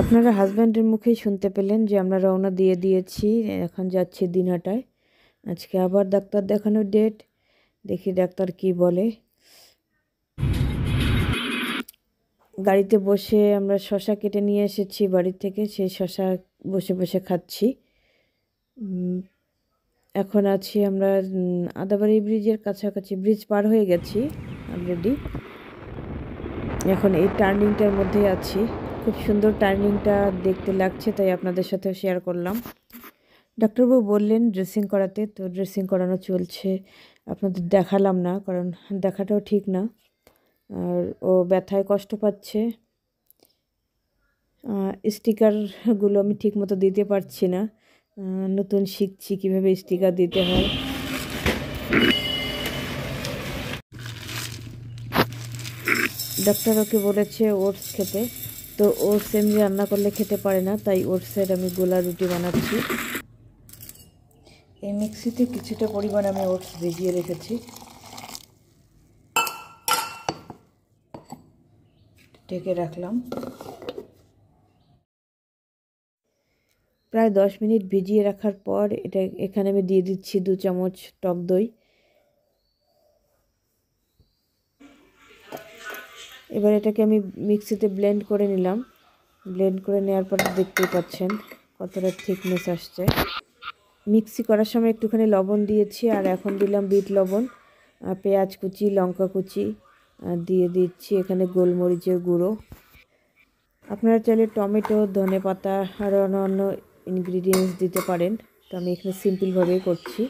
আপনারা হাজব্যান্ডের মুখেই শুনতে পেলেন যে আমরা রওনা দিয়ে দিয়েছি এখন যাচ্ছি দিনহাটায় আজকে আবার ডাক্তার দেখানোর ডেট দেখি ডাক্তার কি বলে গাড়িতে বসে আমরা শশা কেটে নিয়ে এসেছি বাড়ির থেকে সেই শশা বসে বসে খাচ্ছি এখন আছি আমরা আদাবাড়ি ব্রিজের কাছাকাছি ব্রিজ পার হয়ে গেছি অলরেডি এখন এই টার্নিংটার মধ্যে আছি খুব সুন্দর টার্নিংটা দেখতে লাগছে তাই আপনাদের সাথে শেয়ার করলাম ডাক্তারবাবু বললেন ড্রেসিং করাতে তো ড্রেসিং করানো চলছে আপনাদের দেখালাম না কারণ দেখাটাও ঠিক না আর ও ব্যথায় কষ্ট পাচ্ছে স্টিকারগুলো আমি ঠিক মতো দিতে পারছি না নতুন শিখছি কিভাবে স্টিকার দিতে হয় ডাক্তার ওকে বলেছে ওটস খেতে তো ওটস এমনি রান্না করলে খেতে পারে না তাই ওটসের আমি গোলা রুটি বানাচ্ছি এই মিক্সিতে কিছুটা পরিমাণ আমি ওটস ভিজিয়ে রেখেছি ঢেকে রাখলাম প্রায় দশ মিনিট ভিজিয়ে রাখার পর এটা এখানে আমি দিয়ে দিচ্ছি দু চামচ টক দই এবার এটাকে আমি মিক্সিতে ব্লেন্ড করে নিলাম ব্লেন্ড করে নেওয়ার পর দেখতেই পাচ্ছেন কতটা থিকনেস আসছে মিক্সি করার সময় একটুখানি লবণ দিয়েছি আর এখন দিলাম বিট লবণ পেঁয়াজ কুচি লঙ্কা কুচি দিয়ে দিচ্ছি এখানে গোলমরিচের গুঁড়ো আপনারা চাইলে টমেটো ধনে পাতা আর অন্য ইনগ্রিডিয়েন্টস দিতে পারেন তো আমি এখানে সিম্পলভাবেই করছি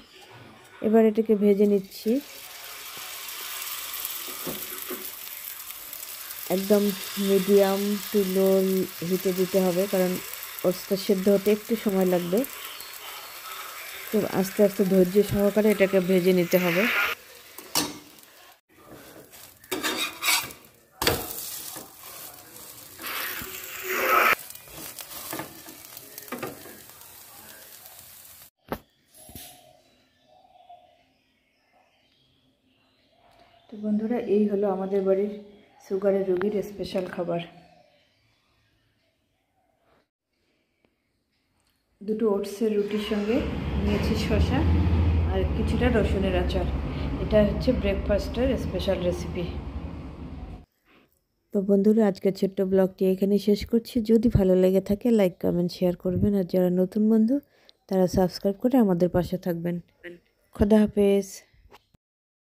এবার এটাকে ভেজে নিচ্ছি একদম মিডিয়াম টু লো হিটে দিতে হবে কারণ ওটসটা সেদ্ধ হতে একটু সময় লাগবে তো আস্তে আস্তে ধৈর্য সহকারে এটাকে ভেজে নিতে হবে তো বন্ধুরা এই হলো আমাদের বাড়ির সুগারের রুগীর স্পেশাল খাবার দুটো ওটসের রুটির সঙ্গে নিয়েছি শশা আর কিছুটা রসুনের আচার এটা হচ্ছে ব্রেকফাস্টের স্পেশাল রেসিপি তো বন্ধুরা আজকের ছোট্ট ব্লগটি এখানে শেষ করছি যদি ভালো লেগে থাকে লাইক কমেন্ট শেয়ার করবেন আর যারা নতুন বন্ধু তারা সাবস্ক্রাইব করে আমাদের পাশে থাকবেন খোদা হাফেজ